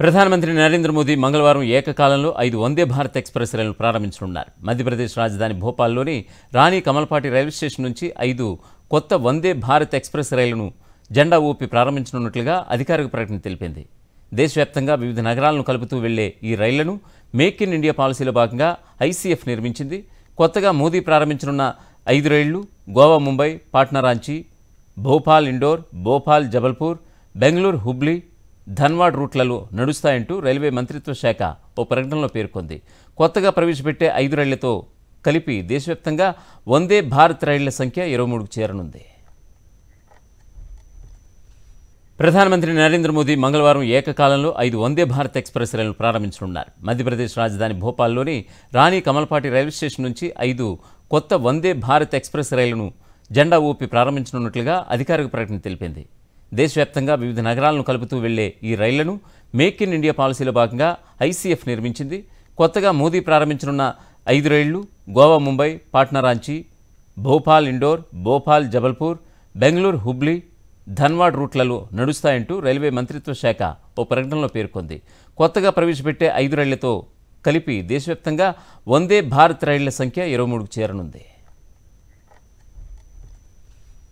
ప్రధానమంత్రి నరేంద్ర మోదీ మంగళవారం ఏకకాలంలో ఐదు వందే భారత్ ఎక్స్ప్రెస్ రైళ్లు ప్రారంభించనున్నారు మధ్యప్రదేశ్ రాజధాని భోపాల్లోని రాణి కమల్పాటి రైల్వే స్టేషన్ నుంచి ఐదు కొత్త వందే భారత్ ఎక్స్ప్రెస్ రైళ్లను జెండా ఊపి ప్రారంభించనున్నట్లుగా అధికారిక ప్రకటన తెలిపింది దేశవ్యాప్తంగా వివిధ నగరాలను కలుపుతూ వెళ్లే ఈ రైళ్లను మేక్ ఇన్ ఇండియా పాలసీలో భాగంగా ఐసీఎఫ్ నిర్మించింది కొత్తగా మోదీ ప్రారంభించనున్న ఐదు రైళ్లు గోవా ముంబై పాట్నా రాంచీ భోపాల్ ఇండోర్ భోపాల్ జబల్పూర్ బెంగళూరు హుబ్లీ ధన్వాడ్ రూట్లలో నడుస్తాయంటూ రైల్వే మంత్రిత్వ శాఖ ఓ ప్రకటనలో పేర్కొంది కొత్తగా ప్రవేశపెట్టే ఐదు రైళ్లతో కలిపి దేశవ్యాప్తంగా వందే భారత్ రైళ్ల సంఖ్య ఇరవై మూడుకు చేరనుంది ప్రధానమంత్రి నరేంద్ర మోదీ మంగళవారం ఏకకాలంలో ఐదు వందే భారత్ ఎక్స్ప్రెస్ రైళ్లను ప్రారంభించనున్నారు మధ్యప్రదేశ్ రాజధాని భోపాల్లోని రాణి కమల్పాటి రైల్వే స్టేషన్ నుంచి ఐదు కొత్త వందే భారత్ ఎక్స్ప్రెస్ రైళ్లను జెండా ఊపి ప్రారంభించనున్నట్లుగా అధికారిక ప్రకటన తెలిపింది దేశవ్యాప్తంగా వివిధ నగరాలను కలుపుతూ వెళ్లే ఈ రైళ్లను మేక్ ఇన్ ఇండియా పాలసీలో భాగంగా ఐసీఎఫ్ నిర్మించింది కొత్తగా మోదీ ప్రారంభించనున్న ఐదు రైళ్లు గోవా ముంబై పాట్నా రాంచీ భోపాల్ ఇండోర్ భోపాల్ జబల్పూర్ బెంగళూరు హుబ్లీ ధన్వాడ్ రూట్లలో నడుస్తాయంటూ రైల్వే మంత్రిత్వ శాఖ ఓ ప్రకటనలో పేర్కొంది కొత్తగా ప్రవేశపెట్టే ఐదు రైళ్లతో కలిపి దేశవ్యాప్తంగా వందే భారత్ రైళ్ల సంఖ్య ఇరవై మూడుకు చేరనుంది